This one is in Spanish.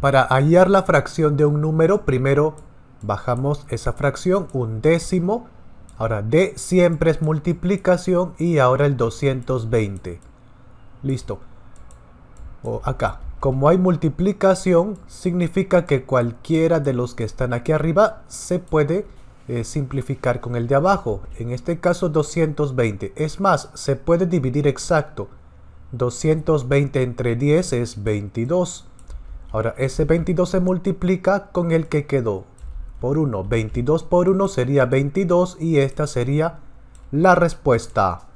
Para hallar la fracción de un número, primero bajamos esa fracción, un décimo. Ahora D siempre es multiplicación y ahora el 220. Listo. O acá. Como hay multiplicación, significa que cualquiera de los que están aquí arriba se puede eh, simplificar con el de abajo. En este caso 220. Es más, se puede dividir exacto. 220 entre 10 es 22. Ahora, ese 22 se multiplica con el que quedó por 1. 22 por 1 sería 22 y esta sería la respuesta.